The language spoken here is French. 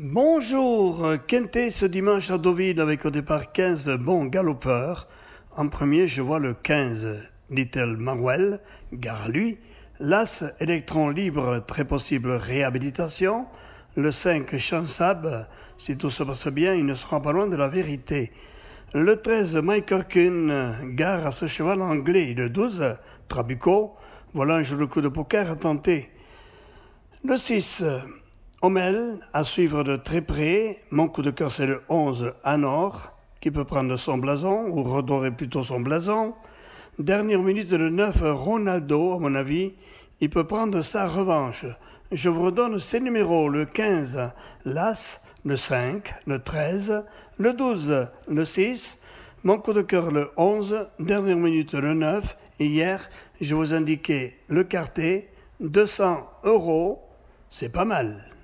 Bonjour, Quintet ce dimanche à Deauville avec au départ 15 bons galopeurs. En premier, je vois le 15 Little Manuel, gare à lui. L'As électron Libre, très possible réhabilitation. Le 5 Chansab, si tout se passe bien, il ne sera pas loin de la vérité. Le 13 Mike Kirkin, gare à ce cheval anglais. Le 12 Trabuco, voilà un jeu de coup de poker à tenter. Le 6 Hommel, à suivre de très près, mon coup de cœur c'est le 11 Anor, qui peut prendre son blason, ou redorer plutôt son blason. Dernière minute le 9 Ronaldo, à mon avis, il peut prendre sa revanche. Je vous redonne ses numéros, le 15 l'As, le 5, le 13, le 12, le 6, mon coup de cœur le 11, dernière minute le 9, hier je vous indiquais le quartet, 200 euros, c'est pas mal.